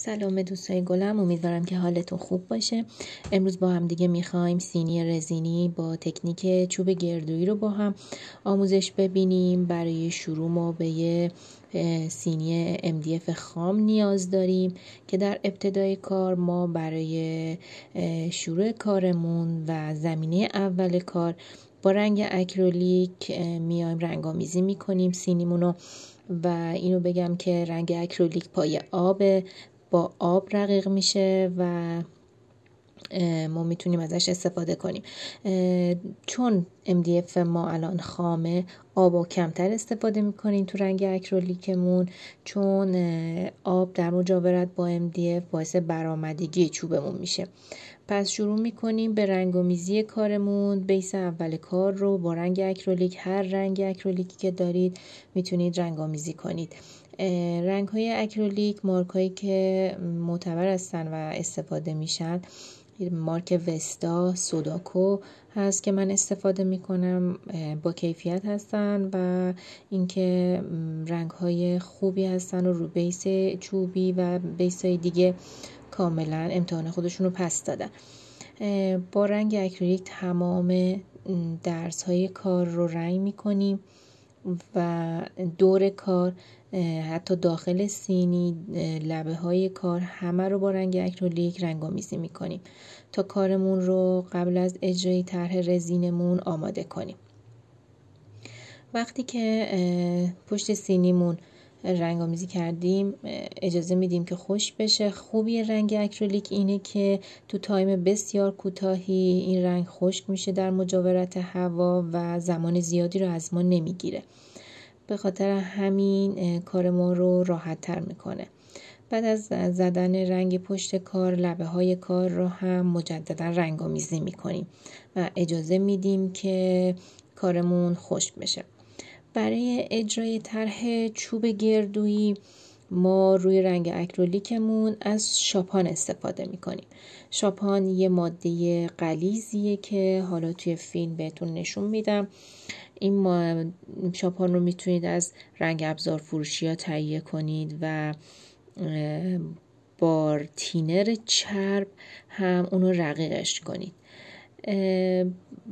سلام به دوستای گلم امیدوارم که حالتون خوب باشه امروز با هم دیگه میخوایم سینی رزینی با تکنیک چوب گردویی رو با هم آموزش ببینیم برای شروع ما به یه سینی MDF خام نیاز داریم که در ابتدای کار ما برای شروع کارمون و زمینه اول کار با رنگ اکرولیک میایم رنگ آمیزی میکنیم سینیمونو و اینو بگم که رنگ اکرولیک پای آبه با آب رقیق میشه و ما میتونیم ازش استفاده کنیم چون MDF ما الان خامه آب و کمتر استفاده میکنیم تو رنگ اکرولیکمون چون آب در مجاورت با MDF باعث برآمدگی چوبمون میشه پس شروع میکنیم به رنگ و میزی کارمون بیس اول کار رو با رنگ اکرولیک هر رنگ اکرولیکی که دارید میتونید رنگ میزی کنید رنگ های اکرولیک مارک هایی که معتبر هستن و استفاده میشن مارک وستا سوداکو هست که من استفاده میکنم با کیفیت هستن و اینکه رنگ های خوبی هستن و رو بیس چوبی و بیس های دیگه کاملا امتحان خودشون رو پس دادن با رنگ اکرولیک تمام درس های کار رو رنگ میکنیم و دور کار حتی داخل سینی لبه های کار همه رو با رنگ اکرولیک رنگآمیزی میکنیم تا کارمون رو قبل از اجرای طرح رزینمون آماده کنیم وقتی که پشت سینیمون آمیزی کردیم اجازه میدیم که خوش بشه خوبی رنگ اکرولیک اینه که تو تایم بسیار کوتاهی این رنگ خشک میشه در مجاورت هوا و زمان زیادی رو از ما نمیگیره به خاطر همین کار ما رو راحت تر میکنه بعد از زدن رنگ پشت کار لبه های کار رو هم مجددا رنگ آمیزی میکنیم و اجازه میدیم که کارمون خشک بشه برای اجرای طرح چوب گردویی ما روی رنگ اکرولیکمون از شاپان استفاده میکنیم شاپان یه ماده قلیزیه که حالا توی فیلم بهتون نشون میدم این ما شاپان رو میتونید از رنگ ابزار فروشی ها تهیه کنید و با تینر چرب هم اونو رقیقش کنید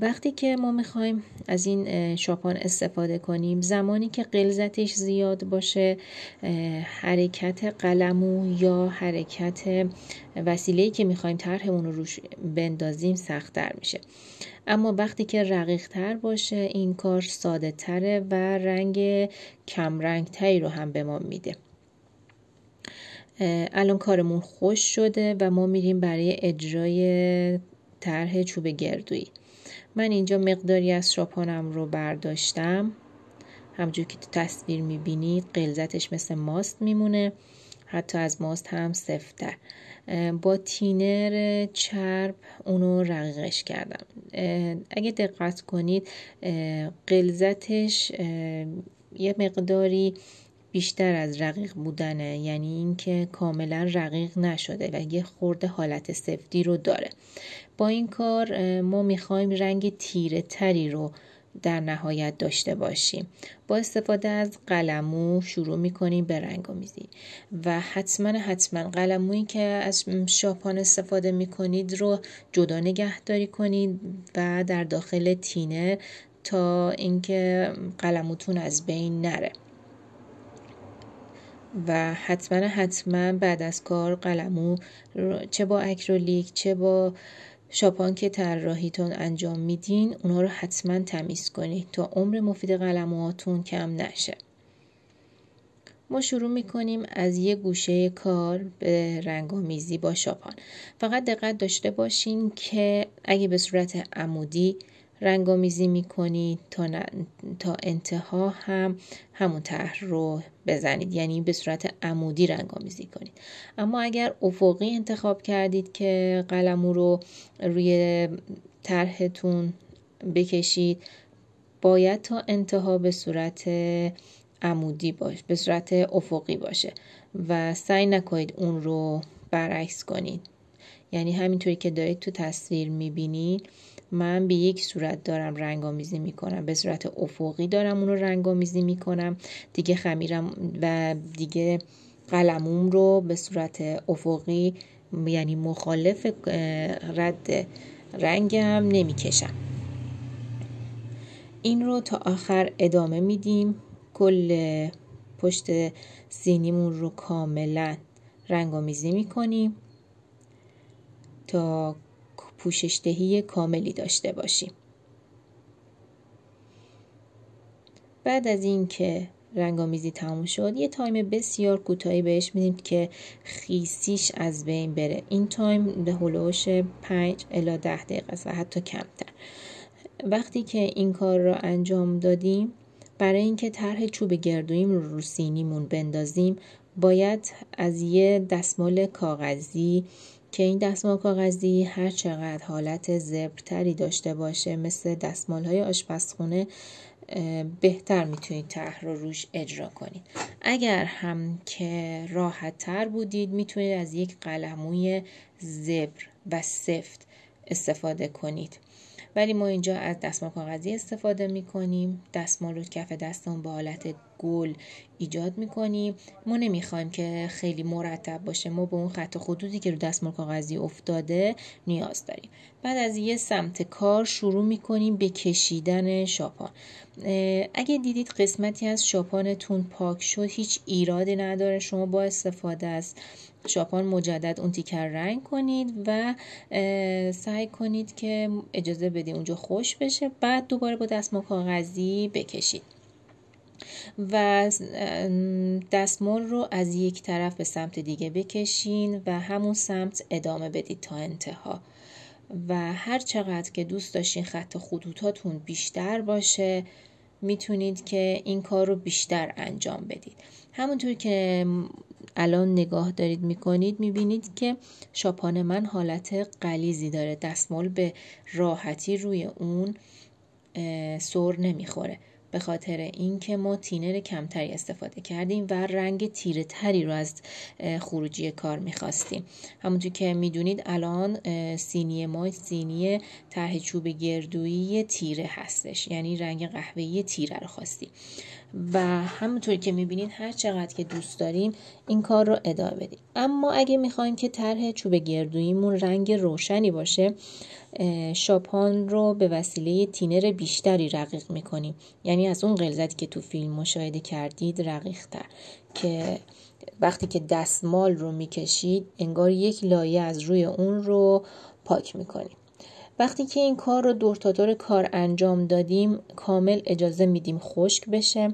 وقتی که ما میخوایم از این شاپان استفاده کنیم زمانی که قلزتش زیاد باشه حرکت قلمو یا حرکت وسیله‌ای که میخوایم طرحمون رو روش بندازیم سختتر میشه اما وقتی که رقیق تر باشه این کار ساده تره و رنگ کم رنگ تری رو هم به ما میده الان کارمون خوش شده و ما میریم برای اجرای طرح چوب گردویی من اینجا مقداری از شاپانم رو برداشتم همجور که تو تصویر میبینید قلزتش مثل ماست میمونه حتی از ماست هم سفته با تینر چرب اونو رقیقش کردم اگه دقت کنید قلزتش یه مقداری بیشتر از رقیق بودنه یعنی اینکه کاملا رقیق نشده و یه خورده حالت سفتی رو داره با این کار ما میخوایم رنگ تیره تری رو در نهایت داشته باشیم با استفاده از قلمو شروع میکنیم به رنگ آمیزی و حتما حتما قلمویی که از شاپان استفاده میکنید رو جدا نگهداری کنید و در داخل تینه تا اینکه قلموتون از بین نره و حتما حتما بعد از کار قلمو چه با اکرولیک چه با شاپان که طراحیتون انجام میدین اونها رو حتما تمیز کنید تا عمر مفید قلمواتون کم نشه ما شروع میکنیم از یه گوشه کار به رنگامیزی با شاپان فقط دقت داشته باشین که اگه به صورت عمودی رنگامیزی میکنید تا, تا انتها هم همون طرح رو بزنید یعنی به صورت عمودی رنگامیزی کنید اما اگر افقی انتخاب کردید که قلم رو روی طرحتون بکشید باید تا انتها به صورت عمودی باشه به صورت افقی باشه و سعی نکنید اون رو برعکس کنید یعنی همینطوری که دارید تو تصویر میبینید من به یک صورت دارم رنگ آمیزی میکنم به صورت افقی دارم اون رو رنگ آمیزی میکنم دیگه خمیرم و دیگه قلموم رو به صورت افقی یعنی مخالف رد رنگم نمیکشم این رو تا آخر ادامه میدیم کل پشت سینیمون رو کاملا رنگ آمیزی میکنیم تا دهی کاملی داشته باشیم بعد از اینکه رنگامیزی تموم شد یه تایم بسیار کوتاهی بهش میدیم که خیسیش از بین بره این تایم به هلوش 5 الا 10 دقیقه است و حتی کمتر وقتی که این کار را انجام دادیم برای اینکه طرح چوب گردویم رو رو سینیمون بندازیم باید از یه دستمال کاغذی که این دستمال کاغذی هر چقدر حالت زبرتری داشته باشه مثل دستمال های آشپزخونه بهتر میتونید طرح رو روش اجرا کنید اگر هم که راحت تر بودید میتونید از یک قلموی زبر و سفت استفاده کنید ولی ما اینجا از دستمال کاغذی استفاده می کنیم دستمال رو کف دستمون به حالت گل ایجاد می کنیم ما نمیخوایم که خیلی مرتب باشه ما به اون خط خدودی که رو دستمال کاغذی افتاده نیاز داریم بعد از یه سمت کار شروع می کنیم به کشیدن شاپان اگه دیدید قسمتی از شاپانتون پاک شد هیچ ایرادی نداره شما با استفاده از شاپان مجدد اون تیکر رنگ کنید و سعی کنید که اجازه بدید اونجا خوش بشه بعد دوباره با دستمال کاغذی بکشید و دستمال رو از یک طرف به سمت دیگه بکشین و همون سمت ادامه بدید تا انتها و هر چقدر که دوست داشتین خط خطوطاتون بیشتر باشه میتونید که این کار رو بیشتر انجام بدید همونطور که الان نگاه دارید میکنید میبینید که شاپان من حالت قلیزی داره دستمال به راحتی روی اون سر نمیخوره به خاطر اینکه ما تینر کمتری استفاده کردیم و رنگ تیره تری رو از خروجی کار میخواستیم همونطور که میدونید الان سینی ما سینی طرح چوب گردویی تیره هستش یعنی رنگ قهوه‌ای تیره رو خواستیم و همونطوری که میبینید هر چقدر که دوست داریم این کار رو ادامه بدیم اما اگه میخوایم که طرح چوب گردوییمون رنگ روشنی باشه شاپان رو به وسیله تینر بیشتری رقیق میکنیم یعنی از اون غلظتی که تو فیلم مشاهده کردید تر که وقتی که دستمال رو میکشید انگار یک لایه از روی اون رو پاک میکنیم وقتی که این کار رو دور تا دور کار انجام دادیم کامل اجازه میدیم خشک بشه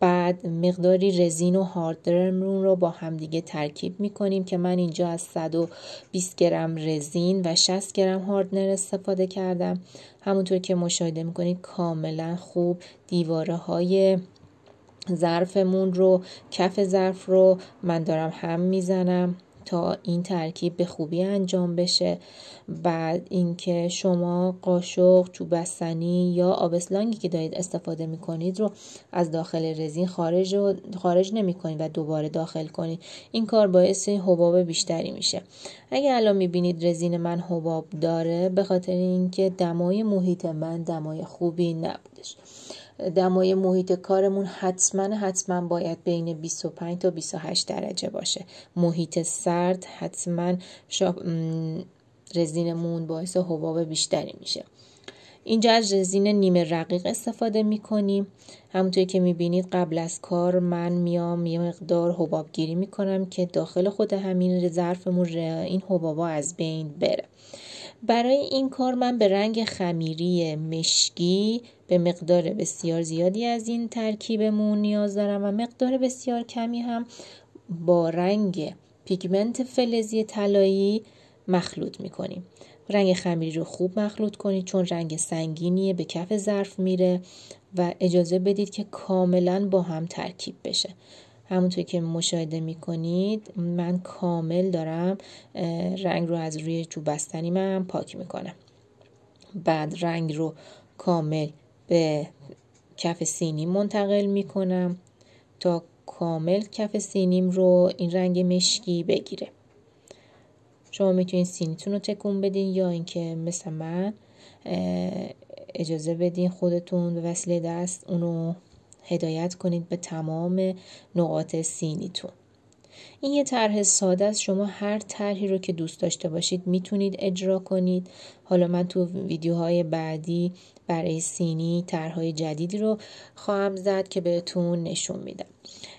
بعد مقداری رزین و هاردرمون رو با همدیگه ترکیب میکنیم که من اینجا از 120 گرم رزین و 60 گرم هاردنر استفاده کردم همونطور که مشاهده میکنید کاملا خوب دیواره های ظرفمون رو کف ظرف رو من دارم هم میزنم تا این ترکیب به خوبی انجام بشه بعد اینکه شما قاشق چوب بستنی یا آبسلانگی که دارید استفاده می کنید رو از داخل رزین خارج و خارج نمی کنید و دوباره داخل کنید این کار باعث حباب بیشتری میشه اگر الان می بینید رزین من حباب داره به خاطر اینکه دمای محیط من دمای خوبی نبودش دمای محیط کارمون حتما حتما باید بین 25 تا 28 درجه باشه محیط سرد حتما رزینمون باعث حباب بیشتری میشه اینجا از رزین نیمه رقیق استفاده میکنیم همونطور که میبینید قبل از کار من میام یه مقدار حباب گیری میکنم که داخل خود همین ظرفمون این حبابا از بین بره برای این کار من به رنگ خمیری مشکی به مقدار بسیار زیادی از این ترکیبمون نیاز دارم و مقدار بسیار کمی هم با رنگ پیگمنت فلزی طلایی مخلوط میکنیم رنگ خمیری رو خوب مخلوط کنید چون رنگ سنگینیه به کف ظرف میره و اجازه بدید که کاملا با هم ترکیب بشه همونطور که مشاهده میکنید من کامل دارم رنگ رو از روی بستنی من پاک میکنم بعد رنگ رو کامل به کف سینی منتقل می تا کامل کف سینیم رو این رنگ مشکی بگیره شما میتونید سینیتون رو تکون بدین یا اینکه مثل من اجازه بدین خودتون به وسیله دست اونو هدایت کنید به تمام نقاط سینیتون این یه طرح ساده است شما هر طرحی رو که دوست داشته باشید میتونید اجرا کنید حالا من تو ویدیوهای بعدی برای سینی طرحهای جدیدی رو خواهم زد که بهتون نشون میدم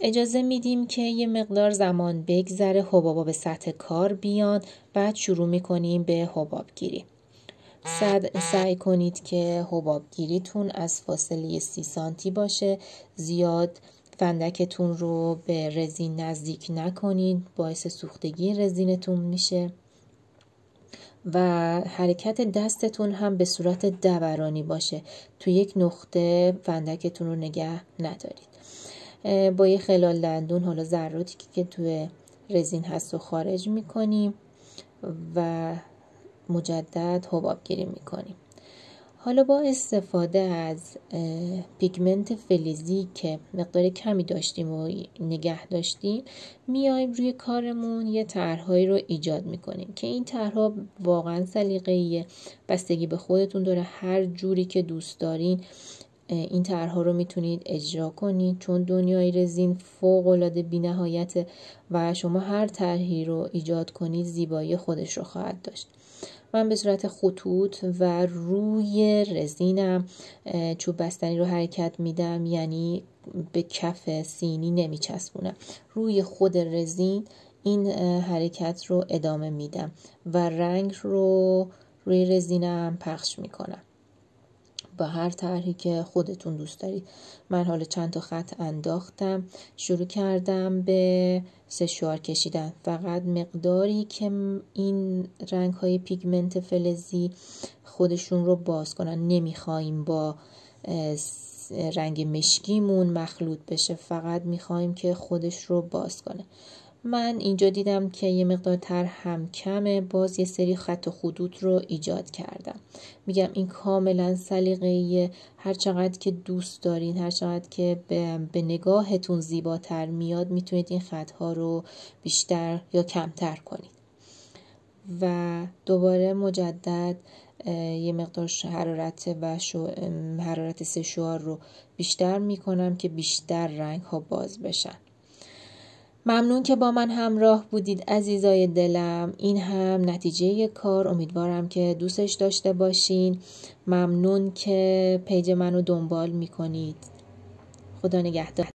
اجازه میدیم که یه مقدار زمان بگذره حبابا به سطح کار بیان بعد شروع میکنیم به حباب گیری سعی کنید که حباب گیریتون از فاصله 30 سانتی باشه زیاد فندکتون رو به رزین نزدیک نکنید باعث سوختگی رزینتون میشه و حرکت دستتون هم به صورت دورانی باشه تو یک نقطه فندکتون رو نگه ندارید با یه خلال دندون حالا ذراتی که توی رزین هست و خارج میکنیم و مجدد گیری میکنیم حالا با استفاده از پیگمنت فلزی که مقدار کمی داشتیم و نگه داشتیم میایم روی کارمون یه طرحهایی رو ایجاد میکنیم که این طرحها واقعا سلیقه‌ایه بستگی به خودتون داره هر جوری که دوست دارین این طرحها رو میتونید اجرا کنید چون دنیای رزین فوق العاده بینهایت و شما هر طرحی رو ایجاد کنید زیبایی خودش رو خواهد داشت من به صورت خطوط و روی رزینم چوب بستنی رو حرکت میدم یعنی به کف سینی نمیچسبونم روی خود رزین این حرکت رو ادامه میدم و رنگ رو روی رزینم پخش میکنم با هر طرحی که خودتون دوست دارید من حالا چند تا خط انداختم شروع کردم به سشوار کشیدن فقط مقداری که این رنگ های پیگمنت فلزی خودشون رو باز کنن نمیخوایم با رنگ مشکیمون مخلوط بشه فقط میخوایم که خودش رو باز کنه من اینجا دیدم که یه مقدار تر هم کمه باز یه سری خط و خدود رو ایجاد کردم میگم این کاملا سلیقه هر چقدر که دوست دارین هر چقدر که به نگاهتون زیباتر میاد میتونید این خط ها رو بیشتر یا کمتر کنید و دوباره مجدد یه مقدار حرارت و شو... حرارت سشوار رو بیشتر میکنم که بیشتر رنگ ها باز بشن ممنون که با من همراه بودید عزیزای دلم این هم نتیجه کار امیدوارم که دوستش داشته باشین ممنون که پیج منو دنبال میکنید خدا نگهدار